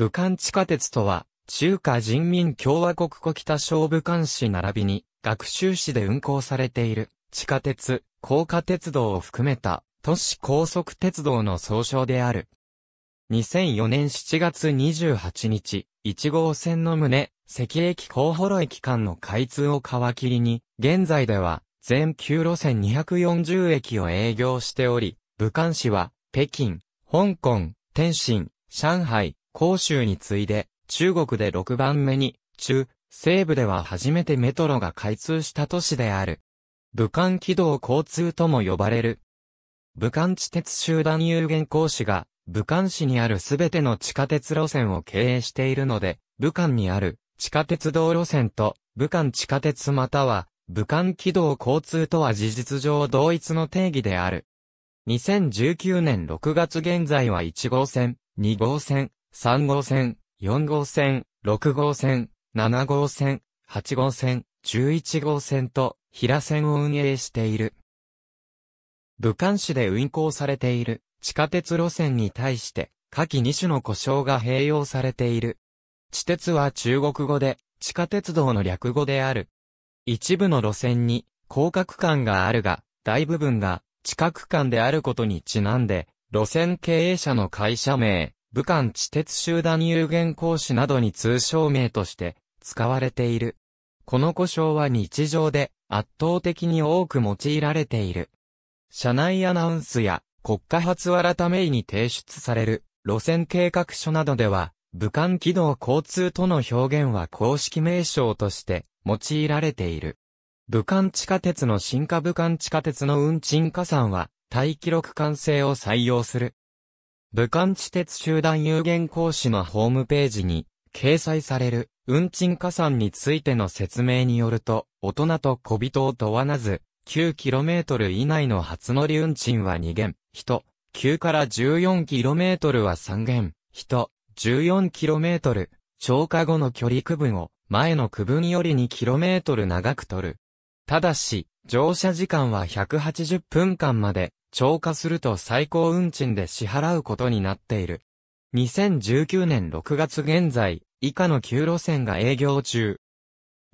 武漢地下鉄とは、中華人民共和国古北省武漢市並びに、学習市で運行されている、地下鉄、高架鉄道を含めた、都市高速鉄道の総称である。2004年7月28日、1号線の旨、関駅高幌駅間の開通を皮切りに、現在では、全9路線240駅を営業しており、武漢市は、北京、香港、天津、上海、広州に次いで、中国で6番目に、中、西部では初めてメトロが開通した都市である。武漢軌道交通とも呼ばれる。武漢地鉄集団有限公司が、武漢市にあるすべての地下鉄路線を経営しているので、武漢にある地下鉄道路線と武漢地下鉄または武漢軌道交通とは事実上同一の定義である。2019年6月現在は1号線、2号線、3号線、4号線、6号線、7号線、8号線、11号線と平線を運営している。武漢市で運行されている地下鉄路線に対して下記2種の故障が併用されている。地鉄は中国語で地下鉄道の略語である。一部の路線に高架区間があるが、大部分が地下区間であることにちなんで、路線経営者の会社名、武漢地鉄集団有限講師などに通称名として使われている。この故障は日常で圧倒的に多く用いられている。社内アナウンスや国家発改めに提出される路線計画書などでは、武漢軌道交通との表現は公式名称として用いられている。武漢地下鉄の進化武漢地下鉄の運賃加算は、大記録完成を採用する。武漢地鉄集団有限講師のホームページに掲載される運賃加算についての説明によると、大人と小人を問わなず、9km 以内の初乗り運賃は2元、人、9から 14km は3元、人、14km、超過後の距離区分を、前の区分より 2km 長く取る。ただし、乗車時間は180分間まで、超過すると最高運賃で支払うことになっている。2019年6月現在、以下の9路線が営業中。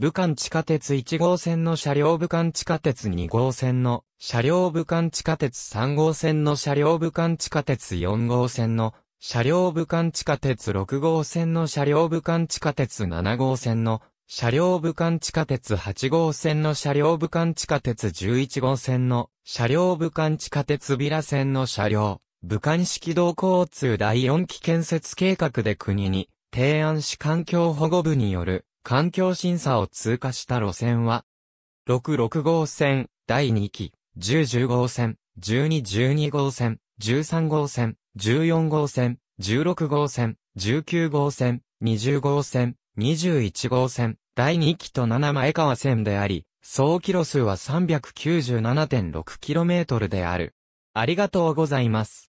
武漢地下鉄1号線の車両武漢地下鉄2号線の車両武漢地下鉄3号線の車両武漢地下鉄4号線の車両武漢地下鉄6号線の車両武漢地下鉄7号線の車両武漢地下鉄8号線の車両武漢地下鉄11号線の車両武漢地下鉄ビラ線の車両、武漢式道交通第4期建設計画で国に提案し環境保護部による環境審査を通過した路線は、66号線、第2期、1010号線、1212号線、13号線、14号線、16号線、19号線、20号線、21号線、第2期と7前川線であり、総キロ数は 397.6km である。ありがとうございます。